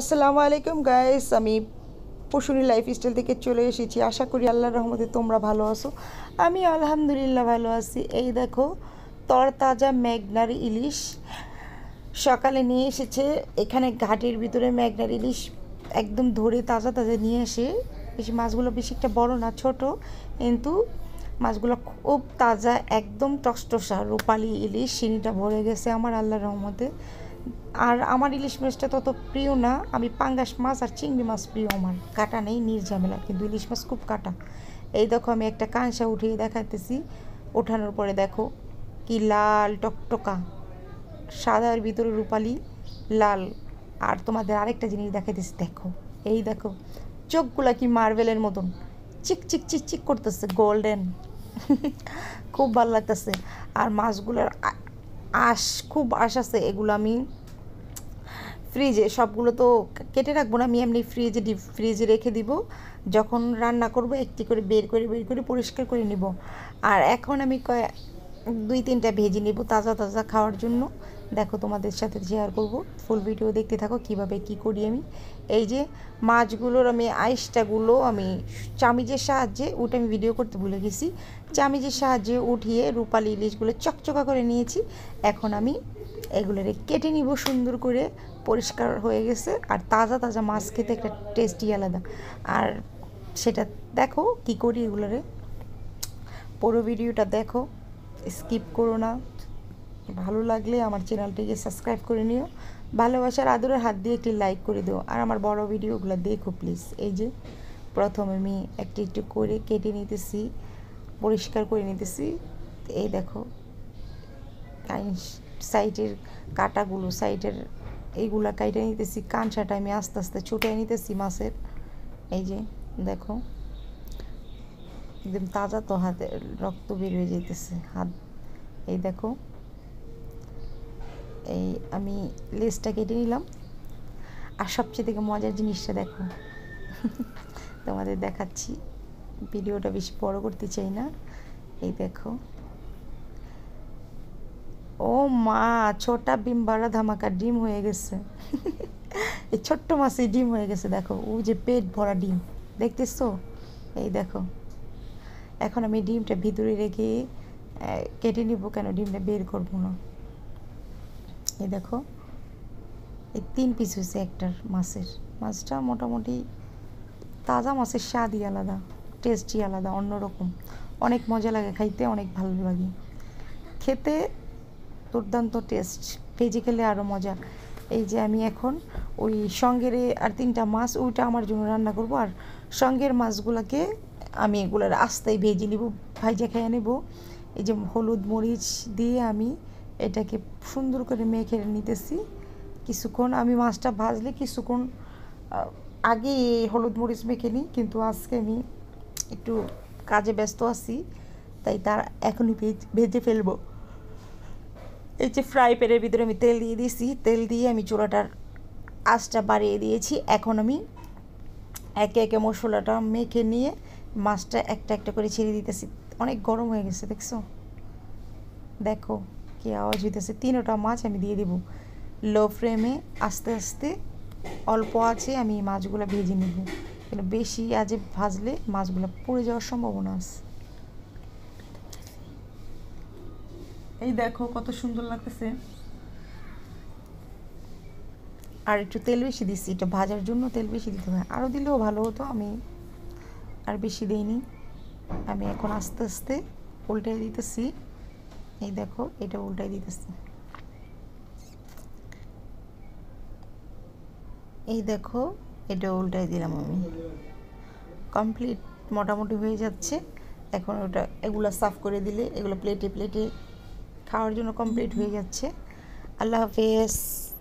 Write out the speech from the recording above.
আসসালামু আলাইকুম গাইস আমি পশুনি লাইফ স্টাইল থেকে চলে এসেছি আশা করি আল্লাহর রহমতে তোমরা ভালো আছো আমি আলহামদুলিল্লাহ ভালো আছি এই দেখো তরতাজা ম্যাগনার ইলিশ সকালে নিয়ে এসেছে এখানে ঘাটের ভিতরে ম্যাগনার ইলিশ একদম ধরে তাজা তাজা নিয়ে এসে বেশি মাছগুলো বেশি একটা বড় না ছোট কিন্তু মাছগুলো খুব তাজা একদম টসটসা রূপালি ইলিশ সিনিটা ভরে গেছে আমার আল্লাহর রহমতে আর আমার ইলিশ মাছটা তত প্রিয় না আমি পাঙ্গাস মাছ আর চিংড়ি মাছ প্রিয় আমার কাটা নেই নির্ঝামেলা কিন্তু ইলিশ মাছ খুব কাটা এই দেখো আমি একটা কাঁসা উঠিয়ে দেখাতেছি ওঠানোর পরে দেখো কি লাল টকটকা সাদার ভিতরে রূপালি লাল আর তোমাদের আরেকটা জিনিস দেখাইতেছি দেখো এই দেখো চোখগুলা কি মার্বেলের মতন চিক চিক চিক চিক করতেছে গোল্ডেন খুব ভালো লাগতেছে আর মাছগুলোর আশ খুব আশ আছে এগুলো আমি ফ্রিজে সবগুলো তো কেটে রাখবো না আমি এমনি ফ্রিজে ডিপ ফ্রিজে রেখে দিব যখন রান্না করব একটি করে বের করে বের করে পরিষ্কার করে নিব আর এখন আমি কয়েক দুই তিনটা ভেজে নিব তাজা তাজা খাওয়ার জন্য দেখো তোমাদের সাথে শেয়ার করব ফুল ভিডিও দেখতে থাকো কিভাবে কি করি আমি এই যে মাছগুলোর আমি আইসটাগুলো আমি চামিজের সাহায্যে উঠে আমি ভিডিও করতে ভুলে গেছি চামিজের সাহায্যে উঠিয়ে রূপালি ইলিশগুলো চকচকা করে নিয়েছি এখন আমি এগুলো কেটে নিব সুন্দর করে পরিষ্কার হয়ে গেছে আর তাজা তাজা মাছ খেতে একটা টেস্টই আলাদা আর সেটা দেখো কি করি এগুলোরে পুরো ভিডিওটা দেখো স্কিপ করো না ভালো লাগলে আমার চ্যানেলটিকে সাবস্ক্রাইব করে নিও ভালোবাসার আদরের হাত দিয়ে একটি লাইক করে দিও আর আমার বড় ভিডিওগুলো দেখো প্লিজ এই যে প্রথমে আমি একটু একটু করে কেটে নিতেছি পরিষ্কার করে নিতেছি এই দেখো টাইম সাইডের কাটাগুলো সাইডের এইগুলা কাইটে নিতেছি কাঁচাটা আমি আস্তে আস্তে ছুটে নিতেছি মাছের এই যে দেখো একদম তাজা তো হাতে রক্ত বের হয়ে যেতেছে হাত এই দেখো এই আমি লেসটা কেটে নিলাম আর সবচেয়ে থেকে মজার জিনিসটা দেখো তোমাদের দেখাচ্ছি ভিডিওটা বেশি বড় করতে চাই না এই দেখো ও মা ছোটা ডিম বাড়া ধামাকা ডিম হয়ে গেছে এই ছোট্ট মাছে ডিম হয়ে গেছে দেখো ও যে পেট ভরা ডিম দেখতেছ এই দেখো এখন আমি ডিমটা ভিতরে রেখে কেটে নিব কেন ডিমটা বের করব না এই দেখো এই তিন পিস হয়েছে একটার মাছের মাছটা মোটামুটি তাজা মাছের স্বাদই আলাদা টেস্টই আলাদা অন্যরকম অনেক মজা লাগে খাইতে অনেক ভালো লাগে খেতে দুর্দান্ত টেস্ট ভেজে খেলে আরও মজা এই যে আমি এখন ওই সঙ্গের আর তিনটা মাছ ওইটা আমার জন্য রান্না করব আর সঙ্গের মাছগুলোকে আমি এগুলোর আস্তায় ভেজে নিব ভাইজা খেয়ে নেব এই যে হলুদ মরিচ দিয়ে আমি এটাকে সুন্দর করে মেখে নিতেছি কিছুক্ষণ আমি মাছটা ভাজলে কিছুক্ষণ আগে হলুদ মরিচ মেখে নিই কিন্তু আজকে আমি একটু কাজে ব্যস্ত আছি তাই তার এখনই ভেজে ফেলবো এই যে ফ্রাই প্যানের ভিতরে আমি তেল দিয়ে দিয়েছি তেল দিয়ে আমি চুলাটার আঁচটা বাড়িয়ে দিয়েছি এখন আমি একে একে মশলাটা মেখে নিয়ে মাছটা একটা একটা করে ছেড়ে দিতেছি অনেক গরম হয়ে গেছে দেখছো দেখো কি আওয়াজ হইতেছে তিনোটা মাছ আমি দিয়ে দেবো লো ফ্লেমে আস্তে আস্তে অল্প আছে আমি মাছগুলো ভেজে নেব কিন্তু বেশি আজে ভাজলে মাছগুলো পুড়ে যাওয়ার সম্ভাবনা আছে এই দেখো কত সুন্দর লাগতেছে আর একটু তেল বেশি দিচ্ছি এটা ভাজার জন্য তেল বেশি দিতে হয় আরও দিলেও ভালো হতো আমি আর বেশি দিইনি আমি এখন আস্তে আস্তে উল্টাই দিতেছি এই দেখো এটা উল্টাই দিতেছি এই দেখো এটা উল্টাই দিলাম আমি কমপ্লিট মোটামুটি হয়ে যাচ্ছে এখন ওটা এগুলো সাফ করে দিলে এগুলো প্লেটে প্লেটে খাওয়ার জন্য কমপ্লিট হয়ে যাচ্ছে আল্লাহ হাফেজ